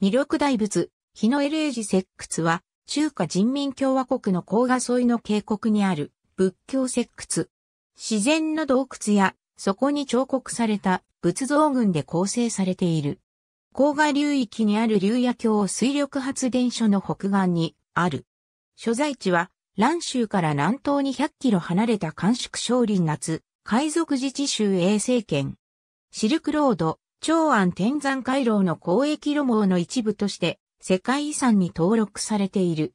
魅力大仏、日野エレージ石窟は、中華人民共和国の黄河沿いの渓谷にある仏教石窟。自然の洞窟や、そこに彫刻された仏像群で構成されている。黄河流域にある流野橋水力発電所の北岸にある。所在地は、蘭州から南東に100キロ離れた甘粛少林夏、海賊自治州衛生圏。シルクロード、長安天山回廊の交易路網の一部として世界遺産に登録されている。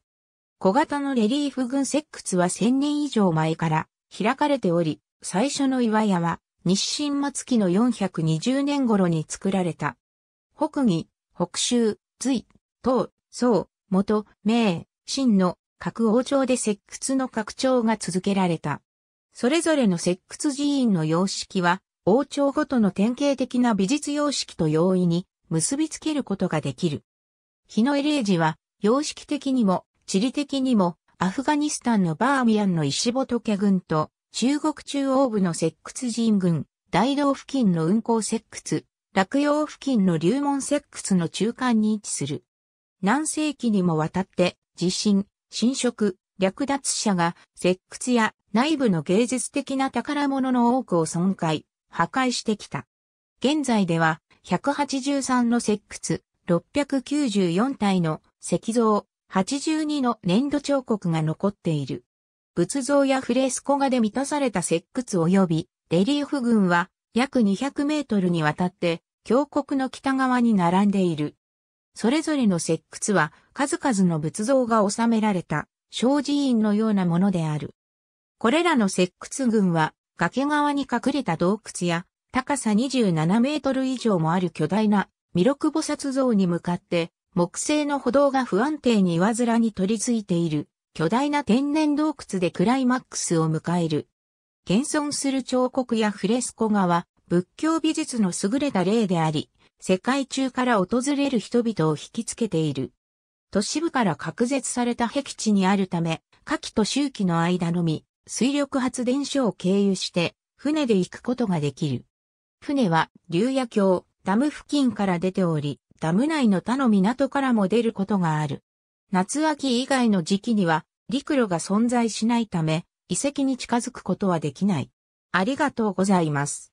小型のレリーフ群石窟は1000年以上前から開かれており、最初の岩屋は日清末期の420年頃に作られた。北義、北州、隋、東、宋、元、明、清の各王朝で石窟の拡張が続けられた。それぞれの石窟寺院の様式は王朝ごとの典型的な美術様式と容易に結びつけることができる。日のエレージは、様式的にも、地理的にも、アフガニスタンのバーミヤンの石仏軍と、中国中央部の石窟神軍、大道付近の運行石窟、落葉付近の流門石窟の中間に位置する。何世紀にもわたって、地震、侵食、略奪者が石窟や内部の芸術的な宝物の多くを損壊、破壊してきた。現在では、183の石窟、694体の石像、82の粘土彫刻が残っている。仏像やフレスコ画で満たされた石窟及びレリーフ群は約200メートルにわたって峡谷の北側に並んでいる。それぞれの石窟は数々の仏像が収められた小寺院のようなものである。これらの石窟群は崖側に隠れた洞窟や、高さ27メートル以上もある巨大な弥勒菩薩像に向かって、木製の歩道が不安定に上面に取り付いている、巨大な天然洞窟でクライマックスを迎える。現存する彫刻やフレスコ画は、仏教美術の優れた例であり、世界中から訪れる人々を引きつけている。都市部から隔絶された壁地にあるため、夏季と秋季の間のみ、水力発電所を経由して船で行くことができる。船は竜野橋、ダム付近から出ており、ダム内の他の港からも出ることがある。夏秋以外の時期には陸路が存在しないため、遺跡に近づくことはできない。ありがとうございます。